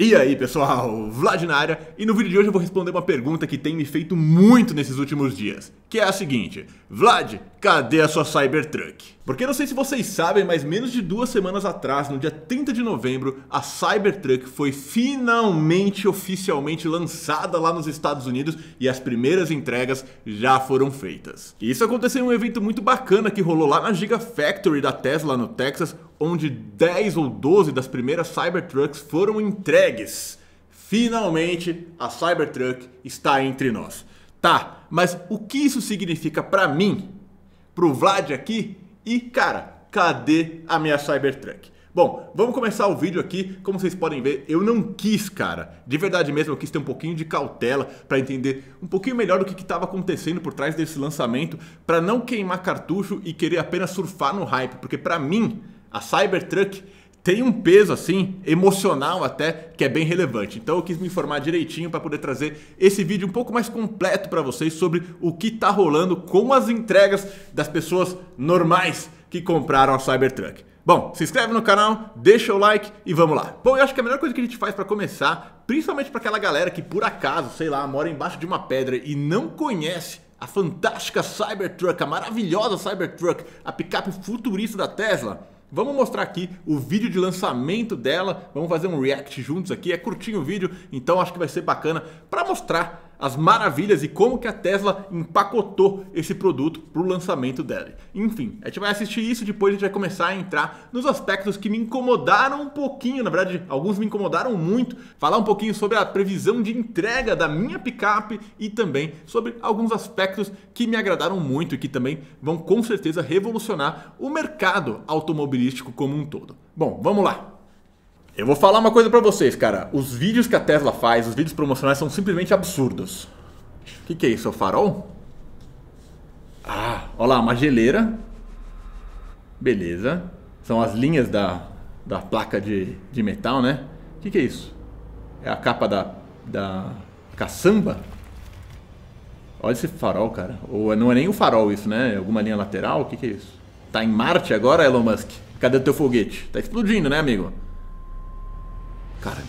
E aí pessoal, Vlad na área, e no vídeo de hoje eu vou responder uma pergunta que tem me feito muito nesses últimos dias, que é a seguinte, Vlad, Cadê a sua Cybertruck? Porque não sei se vocês sabem, mas menos de duas semanas atrás, no dia 30 de novembro, a Cybertruck foi finalmente oficialmente lançada lá nos Estados Unidos e as primeiras entregas já foram feitas. E isso aconteceu em um evento muito bacana que rolou lá na Gigafactory da Tesla no Texas, onde 10 ou 12 das primeiras Cybertrucks foram entregues. Finalmente, a Cybertruck está entre nós. Tá, mas o que isso significa para mim pro Vlad aqui e, cara, cadê a minha Cybertruck? Bom, vamos começar o vídeo aqui. Como vocês podem ver, eu não quis, cara. De verdade mesmo, eu quis ter um pouquinho de cautela para entender um pouquinho melhor do que estava acontecendo por trás desse lançamento, para não queimar cartucho e querer apenas surfar no hype, porque para mim a Cybertruck tem um peso assim emocional até que é bem relevante. Então eu quis me informar direitinho para poder trazer esse vídeo um pouco mais completo para vocês sobre o que está rolando com as entregas das pessoas normais que compraram a Cybertruck. Bom, se inscreve no canal, deixa o like e vamos lá. Bom, eu acho que a melhor coisa que a gente faz para começar, principalmente para aquela galera que por acaso, sei lá, mora embaixo de uma pedra e não conhece a fantástica Cybertruck, a maravilhosa Cybertruck, a picape futurista da Tesla, Vamos mostrar aqui o vídeo de lançamento dela, vamos fazer um react juntos aqui, é curtinho o vídeo, então acho que vai ser bacana para mostrar as maravilhas e como que a Tesla empacotou esse produto para o lançamento dela. Enfim, a gente vai assistir isso depois a gente vai começar a entrar nos aspectos que me incomodaram um pouquinho, na verdade, alguns me incomodaram muito. Falar um pouquinho sobre a previsão de entrega da minha picape e também sobre alguns aspectos que me agradaram muito e que também vão com certeza revolucionar o mercado automobilístico como um todo. Bom, vamos lá. Eu vou falar uma coisa para vocês, cara. Os vídeos que a Tesla faz, os vídeos promocionais são simplesmente absurdos. O que, que é isso? É o farol? Ah, olha lá, uma geleira. Beleza. São as linhas da, da placa de, de metal, né? O que, que é isso? É a capa da, da caçamba? Olha esse farol, cara. Ou é, não é nem o farol isso, né? É alguma linha lateral? O que, que é isso? Tá em Marte agora, Elon Musk? Cadê o teu foguete? Tá explodindo, né, amigo? Cara,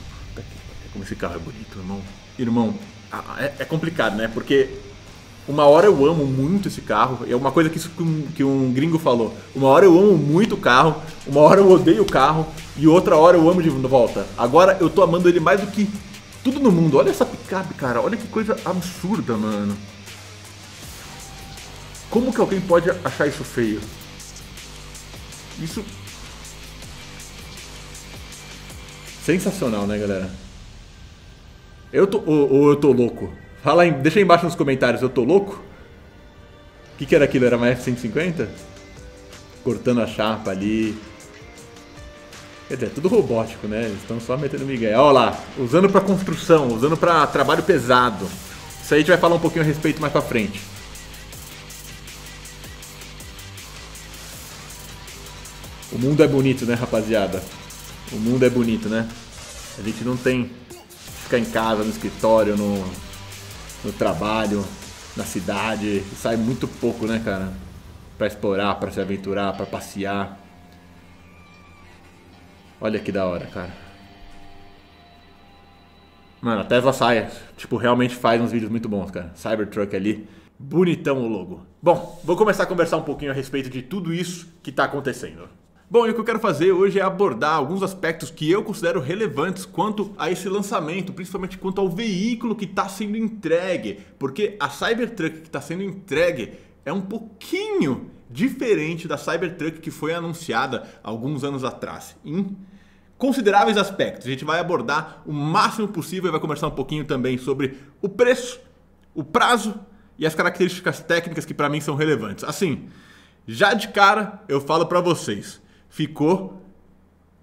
como esse carro é bonito, irmão. Irmão, é, é, complicado, né? Porque uma hora eu amo muito esse carro. É uma coisa que, um, que um gringo falou. Uma hora eu amo muito o carro, uma hora eu odeio o carro e outra hora eu amo de volta. Agora eu tô amando ele mais do que tudo no mundo. Olha essa picape, cara. Olha que coisa absurda, mano. Como que alguém pode achar isso feio? Isso Sensacional, né, galera? Eu tô, ou, ou eu tô louco? Fala aí, deixa aí embaixo nos comentários, eu tô louco? O que, que era aquilo? Era uma F-150? Cortando a chapa ali. Quer dizer, é tudo robótico, né? Eles estão só metendo migué. Olha lá, usando para construção, usando para trabalho pesado. Isso aí a gente vai falar um pouquinho a respeito mais pra frente. O mundo é bonito, né, rapaziada? o mundo é bonito, né? A gente não tem ficar em casa, no escritório, no, no trabalho, na cidade, sai muito pouco, né, cara? Para explorar, para se aventurar, para passear. Olha que da hora, cara. Mano, a Tesla sai, tipo, realmente faz uns vídeos muito bons, cara. Cybertruck ali, bonitão o logo. Bom, vou começar a conversar um pouquinho a respeito de tudo isso que tá acontecendo. Bom, e o que eu quero fazer hoje é abordar alguns aspectos que eu considero relevantes quanto a esse lançamento, principalmente quanto ao veículo que está sendo entregue, porque a Cybertruck que está sendo entregue é um pouquinho diferente da Cybertruck que foi anunciada alguns anos atrás. Em consideráveis aspectos, a gente vai abordar o máximo possível e vai conversar um pouquinho também sobre o preço, o prazo e as características técnicas que para mim são relevantes. Assim, já de cara eu falo para vocês, ficou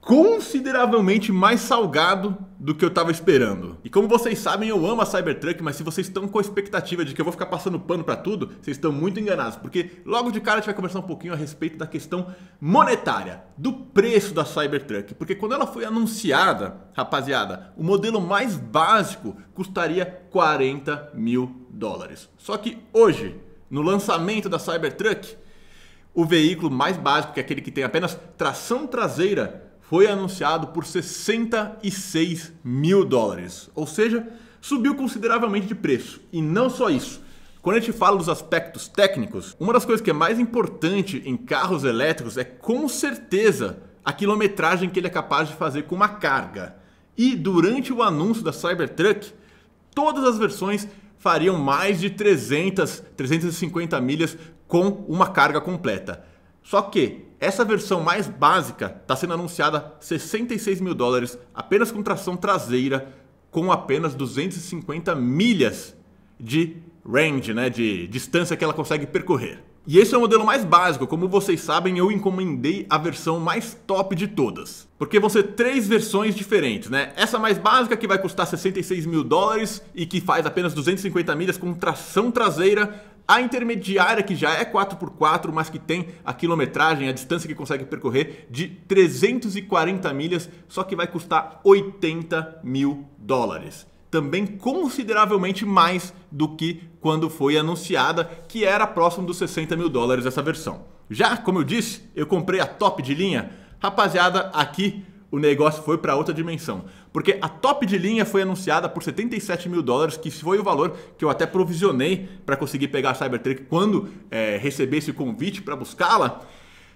consideravelmente mais salgado do que eu estava esperando. E como vocês sabem, eu amo a Cybertruck, mas se vocês estão com a expectativa de que eu vou ficar passando pano para tudo, vocês estão muito enganados, porque logo de cara a gente vai conversar um pouquinho a respeito da questão monetária, do preço da Cybertruck, porque quando ela foi anunciada, rapaziada, o modelo mais básico custaria 40 mil dólares. Só que hoje, no lançamento da Cybertruck, o veículo mais básico, que é aquele que tem apenas tração traseira, foi anunciado por 66 mil dólares, ou seja, subiu consideravelmente de preço. E não só isso. Quando a gente fala dos aspectos técnicos, uma das coisas que é mais importante em carros elétricos é com certeza a quilometragem que ele é capaz de fazer com uma carga. E durante o anúncio da Cybertruck, todas as versões fariam mais de 300, 350 milhas com uma carga completa. Só que essa versão mais básica está sendo anunciada 66 mil dólares apenas com tração traseira, com apenas 250 milhas de range, né, de distância que ela consegue percorrer. E esse é o modelo mais básico, como vocês sabem, eu encomendei a versão mais top de todas. Porque vão ser três versões diferentes, né? Essa mais básica que vai custar 66 mil dólares e que faz apenas 250 milhas com tração traseira, a intermediária, que já é 4x4, mas que tem a quilometragem, a distância que consegue percorrer, de 340 milhas, só que vai custar 80 mil dólares também consideravelmente mais do que quando foi anunciada, que era próximo dos 60 mil dólares essa versão. Já, como eu disse, eu comprei a top de linha. Rapaziada, aqui o negócio foi para outra dimensão porque a top de linha foi anunciada por 77 mil dólares, que foi o valor que eu até provisionei para conseguir pegar a Cybertruck quando é, receber esse convite para buscá-la,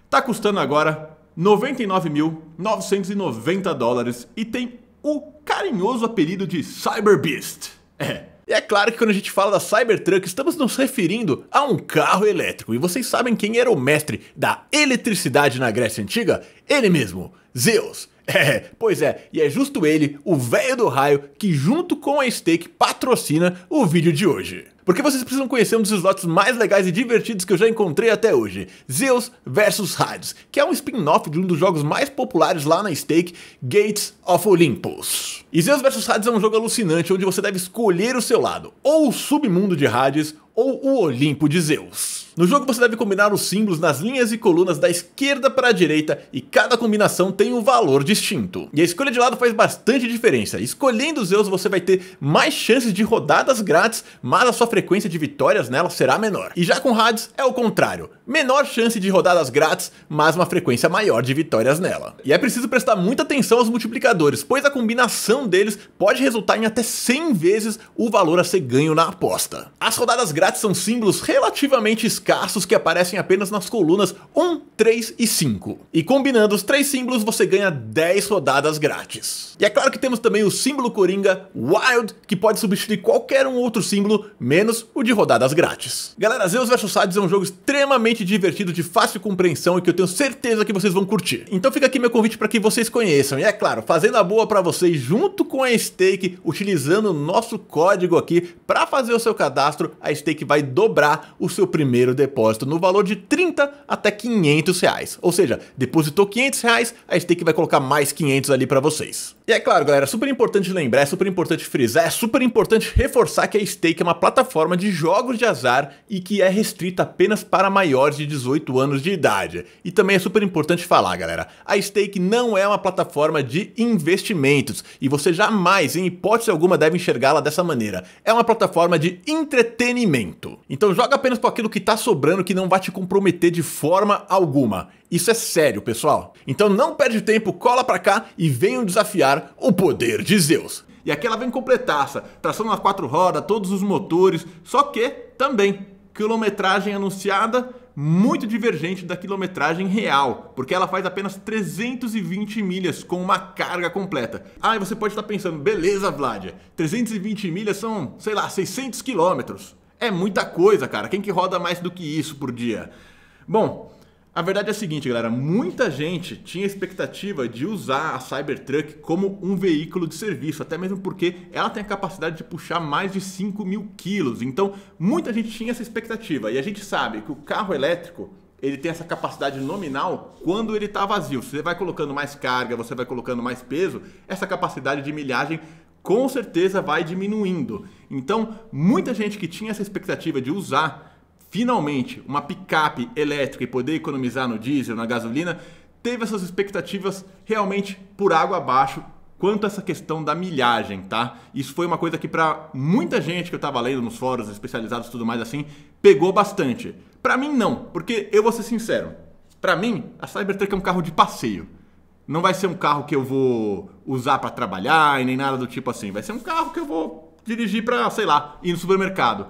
está custando agora 99.990 dólares e tem o carinhoso apelido de Cyberbeast. É, e é claro que quando a gente fala da Cybertruck, estamos nos referindo a um carro elétrico. E vocês sabem quem era o mestre da eletricidade na Grécia Antiga? Ele mesmo, Zeus. É, pois é, e é justo ele, o velho do raio, que junto com a Steak patrocina o vídeo de hoje. Porque vocês precisam conhecer um dos slots mais legais e divertidos que eu já encontrei até hoje, Zeus vs Hades, que é um spin-off de um dos jogos mais populares lá na Stake, Gates of Olympus. E Zeus vs Hades é um jogo alucinante onde você deve escolher o seu lado, ou o submundo de Hades, ou o Olimpo de Zeus. No jogo você deve combinar os símbolos nas linhas e colunas da esquerda para a direita e cada combinação tem um valor distinto. E a escolha de lado faz bastante diferença. Escolhendo Zeus você vai ter mais chances de rodadas grátis, mas a sua frequência de vitórias nela será menor. E já com Hades é o contrário, menor chance de rodadas grátis, mas uma frequência maior de vitórias nela. E é preciso prestar muita atenção aos multiplicadores, pois a combinação deles pode resultar em até 100 vezes o valor a ser ganho na aposta. As rodadas grátis são símbolos relativamente escassos que aparecem apenas nas colunas 1, 3 e 5. E combinando os três símbolos, você ganha 10 rodadas grátis. E é claro que temos também o símbolo Coringa Wild, que pode substituir qualquer um outro símbolo, menos o de rodadas grátis. Galera, Zeus vs Hades é um jogo extremamente divertido, de fácil compreensão e que eu tenho certeza que vocês vão curtir. Então fica aqui meu convite para que vocês conheçam. E é claro, fazendo a boa para vocês junto com a Stake, utilizando o nosso código aqui para fazer o seu cadastro, a Stake Stake vai dobrar o seu primeiro depósito no valor de 30 até 500 reais. Ou seja, depositou 500 reais, a Stake vai colocar mais 500 ali para vocês. E é claro, galera, é super importante lembrar, é super importante frisar, é super importante reforçar que a Stake é uma plataforma de jogos de azar e que é restrita apenas para maiores de 18 anos de idade. E também é super importante falar, galera, a Stake não é uma plataforma de investimentos e você jamais, em hipótese alguma, deve enxergá-la dessa maneira. É uma plataforma de entretenimento. Então joga apenas com aquilo que está sobrando que não vai te comprometer de forma alguma. Isso é sério, pessoal. Então não perde tempo, cola pra cá e venham desafiar o poder de Zeus. E aqui ela vem completaça, tração nas quatro rodas, todos os motores, só que também quilometragem anunciada muito divergente da quilometragem real, porque ela faz apenas 320 milhas com uma carga completa. Ah, e você pode estar pensando, beleza, Vladia, 320 milhas são, sei lá, 600 quilômetros. É muita coisa, cara. Quem que roda mais do que isso por dia? Bom, a verdade é a seguinte, galera, muita gente tinha expectativa de usar a Cybertruck como um veículo de serviço, até mesmo porque ela tem a capacidade de puxar mais de 5 mil quilos, então muita gente tinha essa expectativa, e a gente sabe que o carro elétrico ele tem essa capacidade nominal quando ele está vazio. Você vai colocando mais carga, você vai colocando mais peso, essa capacidade de milhagem com certeza vai diminuindo. Então, muita gente que tinha essa expectativa de usar finalmente uma picape elétrica e poder economizar no diesel, na gasolina, teve essas expectativas realmente por água abaixo quanto a essa questão da milhagem, tá? Isso foi uma coisa que para muita gente que eu tava lendo nos fóruns especializados e tudo mais assim, pegou bastante. Para mim não, porque eu vou ser sincero. Para mim, a Cybertruck é um carro de passeio. Não vai ser um carro que eu vou usar para trabalhar e nem nada do tipo assim. Vai ser um carro que eu vou dirigir para, sei lá, ir no supermercado.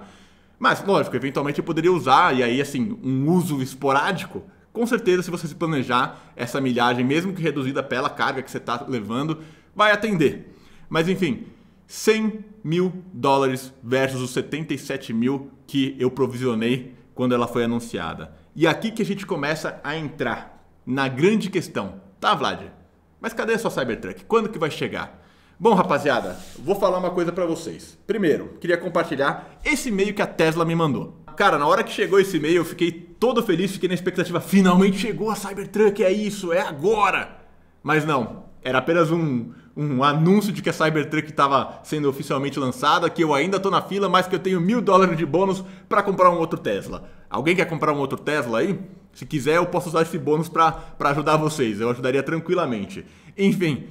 Mas, lógico, eventualmente eu poderia usar, e aí, assim, um uso esporádico. Com certeza, se você se planejar, essa milhagem, mesmo que reduzida pela carga que você está levando, vai atender. Mas, enfim, 100 mil dólares versus os 77 mil que eu provisionei quando ela foi anunciada. E aqui que a gente começa a entrar na grande questão. Tá, Vlad? Mas cadê a sua Cybertruck? Quando que vai chegar? Bom, rapaziada, vou falar uma coisa para vocês. Primeiro, queria compartilhar esse e-mail que a Tesla me mandou. Cara, na hora que chegou esse e-mail, eu fiquei todo feliz, fiquei na expectativa. Finalmente chegou a Cybertruck, é isso, é agora! Mas não, era apenas um, um anúncio de que a Cybertruck estava sendo oficialmente lançada, que eu ainda estou na fila, mas que eu tenho mil dólares de bônus para comprar um outro Tesla. Alguém quer comprar um outro Tesla aí? Se quiser, eu posso usar esse bônus para ajudar vocês. Eu ajudaria tranquilamente. Enfim,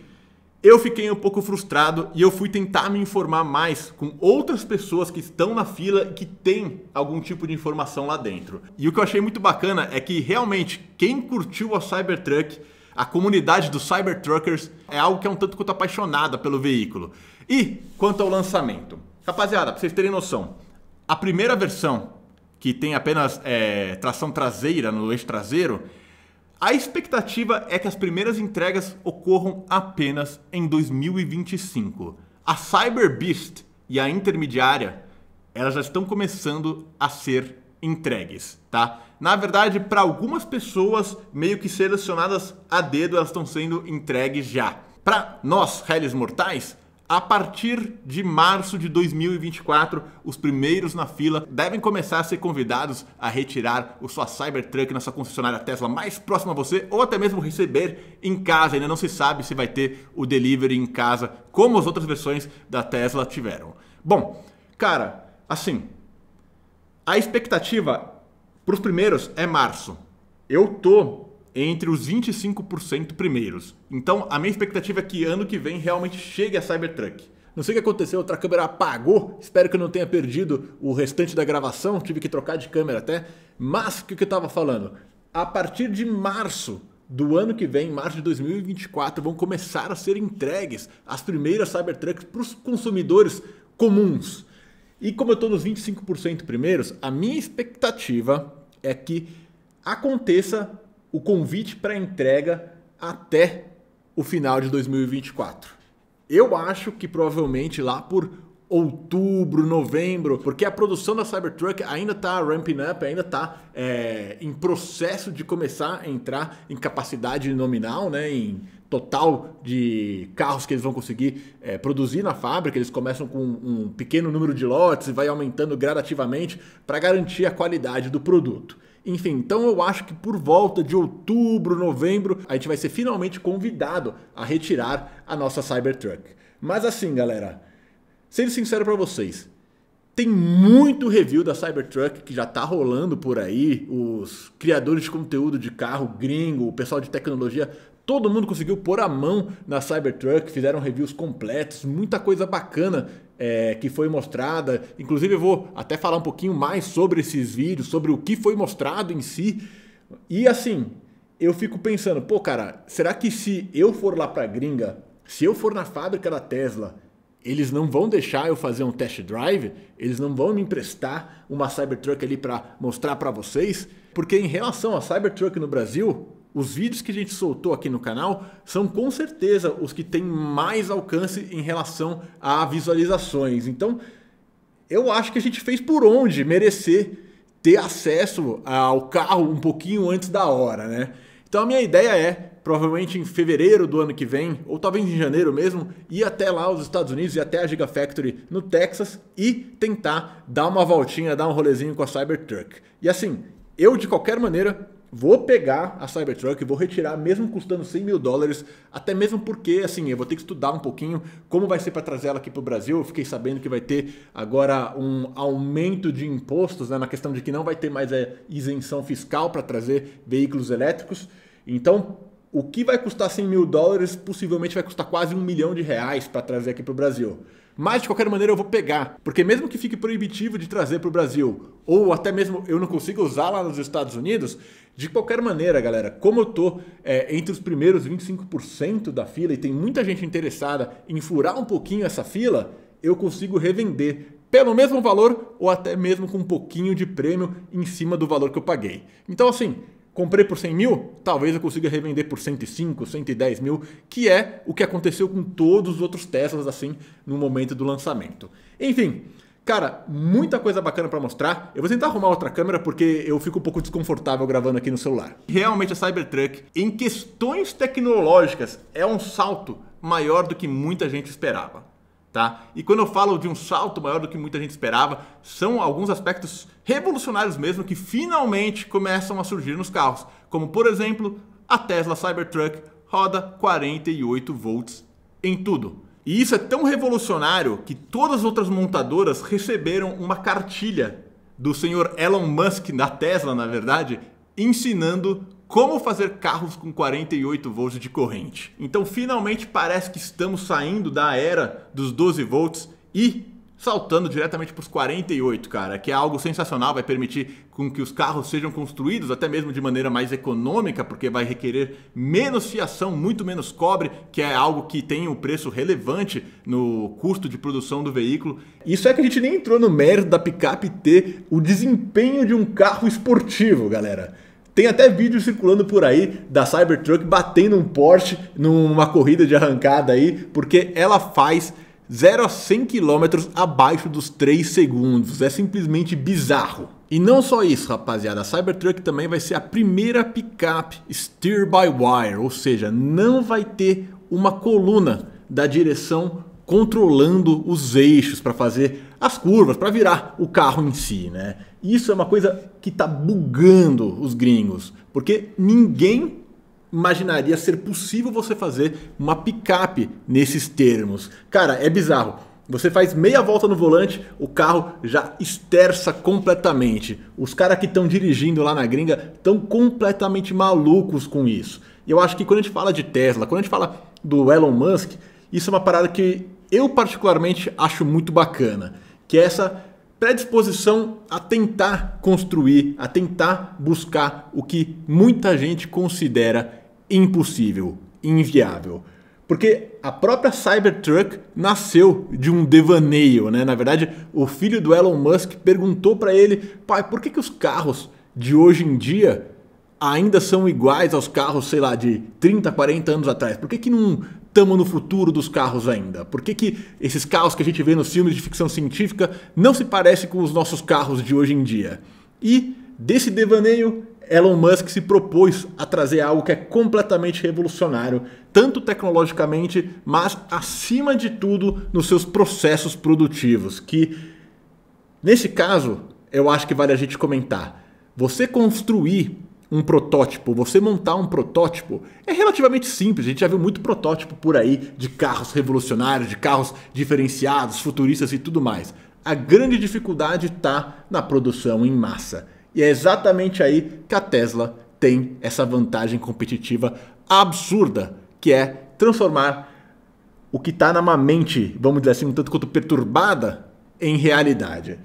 eu fiquei um pouco frustrado e eu fui tentar me informar mais com outras pessoas que estão na fila e que têm algum tipo de informação lá dentro. E o que eu achei muito bacana é que realmente quem curtiu a Cybertruck, a comunidade dos Cybertruckers, é algo que é um tanto quanto apaixonada pelo veículo. E quanto ao lançamento, rapaziada, para vocês terem noção, a primeira versão que tem apenas é, tração traseira no eixo traseiro a expectativa é que as primeiras entregas ocorram apenas em 2025. A Cyber Beast e a Intermediária, elas já estão começando a ser entregues, tá? Na verdade, para algumas pessoas meio que selecionadas a dedo, elas estão sendo entregues já. Para nós, réis mortais, a partir de março de 2024, os primeiros na fila devem começar a ser convidados a retirar o sua Cybertruck na sua concessionária Tesla mais próxima a você ou até mesmo receber em casa. Ainda não se sabe se vai ter o delivery em casa, como as outras versões da Tesla tiveram. Bom, cara, assim, a expectativa para os primeiros é março. Eu tô entre os 25% primeiros. Então, a minha expectativa é que ano que vem realmente chegue a Cybertruck. Não sei o que aconteceu, outra câmera apagou. Espero que eu não tenha perdido o restante da gravação, tive que trocar de câmera até. Mas o que eu estava falando? A partir de março do ano que vem, março de 2024, vão começar a ser entregues as primeiras Cybertrucks para os consumidores comuns. E como eu estou nos 25% primeiros, a minha expectativa é que aconteça o convite para entrega até o final de 2024. Eu acho que provavelmente lá por outubro, novembro, porque a produção da Cybertruck ainda está ramping up, ainda está é, em processo de começar a entrar em capacidade nominal, né, em total de carros que eles vão conseguir é, produzir na fábrica. Eles começam com um pequeno número de lotes e vai aumentando gradativamente para garantir a qualidade do produto. Enfim, então eu acho que por volta de outubro, novembro, a gente vai ser finalmente convidado a retirar a nossa Cybertruck. Mas assim, galera, sendo sincero para vocês, tem muito review da Cybertruck que já tá rolando por aí. Os criadores de conteúdo de carro gringo, o pessoal de tecnologia, todo mundo conseguiu pôr a mão na Cybertruck, fizeram reviews completos, muita coisa bacana é, que foi mostrada. Inclusive, eu vou até falar um pouquinho mais sobre esses vídeos, sobre o que foi mostrado em si. E assim, eu fico pensando, pô, cara, será que se eu for lá para gringa, se eu for na fábrica da Tesla, eles não vão deixar eu fazer um test drive? Eles não vão me emprestar uma Cybertruck ali para mostrar para vocês? Porque em relação a Cybertruck no Brasil, os vídeos que a gente soltou aqui no canal são com certeza os que têm mais alcance em relação a visualizações. Então, eu acho que a gente fez por onde merecer ter acesso ao carro um pouquinho antes da hora, né? Então a minha ideia é, provavelmente em fevereiro do ano que vem, ou talvez em janeiro mesmo, ir até lá aos Estados Unidos e até a Gigafactory no Texas e tentar dar uma voltinha, dar um rolezinho com a Cybertruck. E assim, eu de qualquer maneira vou pegar a Cybertruck, vou retirar, mesmo custando 100 mil dólares, até mesmo porque, assim, eu vou ter que estudar um pouquinho como vai ser para trazer ela aqui para o Brasil. Eu fiquei sabendo que vai ter agora um aumento de impostos, né, na questão de que não vai ter mais é, isenção fiscal para trazer veículos elétricos. Então, o que vai custar 100 mil dólares possivelmente vai custar quase um milhão de reais para trazer aqui para o Brasil. Mas de qualquer maneira eu vou pegar, porque mesmo que fique proibitivo de trazer para o Brasil, ou até mesmo eu não consiga usar lá nos Estados Unidos, de qualquer maneira, galera, como eu tô é, entre os primeiros 25% da fila e tem muita gente interessada em furar um pouquinho essa fila, eu consigo revender pelo mesmo valor ou até mesmo com um pouquinho de prêmio em cima do valor que eu paguei. Então assim, Comprei por 100 mil, talvez eu consiga revender por 105, 110 mil, que é o que aconteceu com todos os outros Teslas assim no momento do lançamento. Enfim, Cara, muita coisa bacana para mostrar. Eu vou tentar arrumar outra câmera porque eu fico um pouco desconfortável gravando aqui no celular. Realmente a Cybertruck, em questões tecnológicas, é um salto maior do que muita gente esperava. Tá? E quando eu falo de um salto maior do que muita gente esperava, são alguns aspectos revolucionários mesmo que finalmente começam a surgir nos carros, como por exemplo, a Tesla Cybertruck roda 48 volts em tudo. E isso é tão revolucionário que todas as outras montadoras receberam uma cartilha do senhor Elon Musk da Tesla, na verdade, ensinando como fazer carros com 48 volts de corrente. Então finalmente parece que estamos saindo da era dos 12 volts e saltando diretamente para os 48, cara, que é algo sensacional, vai permitir com que os carros sejam construídos até mesmo de maneira mais econômica, porque vai requerer menos fiação, muito menos cobre, que é algo que tem um preço relevante no custo de produção do veículo. Isso é que a gente nem entrou no mérito da picape ter o desempenho de um carro esportivo, galera. Tem até vídeo circulando por aí da Cybertruck batendo um Porsche numa corrida de arrancada aí, porque ela faz 0 a 100 km abaixo dos 3 segundos. É simplesmente bizarro. E não só isso, rapaziada, a Cybertruck também vai ser a primeira picape steer by wire, ou seja, não vai ter uma coluna da direção controlando os eixos para fazer as curvas, para virar o carro em si, né? Isso é uma coisa que está bugando os gringos, porque ninguém imaginaria ser possível você fazer uma picape nesses termos. Cara, é bizarro. Você faz meia volta no volante, o carro já esterça completamente. Os caras que estão dirigindo lá na gringa estão completamente malucos com isso. E eu acho que quando a gente fala de Tesla, quando a gente fala do Elon Musk, isso é uma parada que eu particularmente acho muito bacana, que é essa predisposição a tentar construir, a tentar buscar o que muita gente considera impossível, inviável. Porque a própria Cybertruck nasceu de um devaneio, né? Na verdade, o filho do Elon Musk perguntou para ele: "Pai, por que que os carros de hoje em dia ainda são iguais aos carros, sei lá, de 30, 40 anos atrás? Por que, que não estamos no futuro dos carros ainda? Por que, que esses carros que a gente vê nos filmes de ficção científica não se parecem com os nossos carros de hoje em dia? E desse devaneio, Elon Musk se propôs a trazer algo que é completamente revolucionário, tanto tecnologicamente, mas acima de tudo nos seus processos produtivos, que nesse caso eu acho que vale a gente comentar. Você construir um protótipo, você montar um protótipo é relativamente simples. A gente já viu muito protótipo por aí de carros revolucionários, de carros diferenciados, futuristas e tudo mais. A grande dificuldade está na produção em massa. E é exatamente aí que a Tesla tem essa vantagem competitiva absurda, que é transformar o que está na minha mente, vamos dizer assim, um tanto quanto perturbada, em realidade.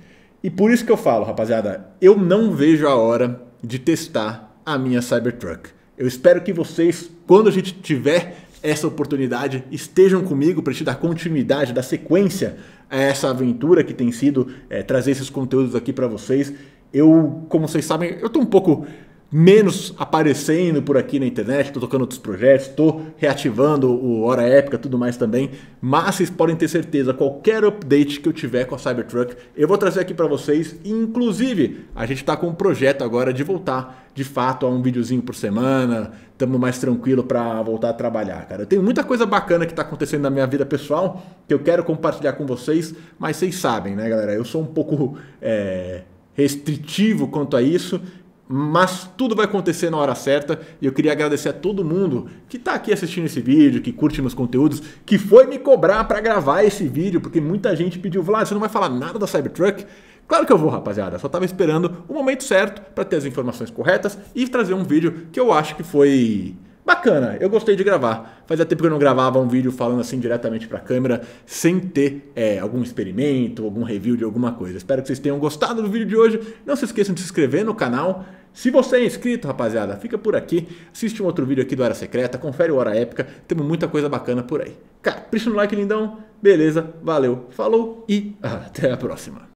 E por isso que eu falo, rapaziada, eu não vejo a hora de testar a minha Cybertruck. Eu espero que vocês, quando a gente tiver essa oportunidade, estejam comigo para te dar continuidade, dar sequência a essa aventura que tem sido é, trazer esses conteúdos aqui para vocês. Eu, como vocês sabem, eu estou um pouco menos aparecendo por aqui na internet, estou tocando outros projetos, estou reativando o Hora Épica tudo mais também, mas vocês podem ter certeza, qualquer update que eu tiver com a Cybertruck, eu vou trazer aqui para vocês, inclusive, a gente está com um projeto agora de voltar de fato a um videozinho por semana, estamos mais tranquilo para voltar a trabalhar, cara. Eu tenho muita coisa bacana que está acontecendo na minha vida pessoal, que eu quero compartilhar com vocês, mas vocês sabem, né, galera, eu sou um pouco... É restritivo quanto a isso mas tudo vai acontecer na hora certa e eu queria agradecer a todo mundo que está aqui assistindo esse vídeo, que curte meus conteúdos, que foi me cobrar para gravar esse vídeo, porque muita gente pediu, Vlad, você não vai falar nada da Cybertruck? Claro que eu vou, rapaziada, só estava esperando o momento certo para ter as informações corretas e trazer um vídeo que eu acho que foi bacana, eu gostei de gravar. Fazia tempo que eu não gravava um vídeo falando assim diretamente para a câmera, sem ter é, algum experimento, algum review de alguma coisa. Espero que vocês tenham gostado do vídeo de hoje. Não se esqueçam de se inscrever no canal. Se você é inscrito, rapaziada, fica por aqui, assiste um outro vídeo aqui do Era Secreta, confere o Hora Épica, temos muita coisa bacana por aí. cara Capricha no like, lindão. Beleza, valeu, falou e até a próxima.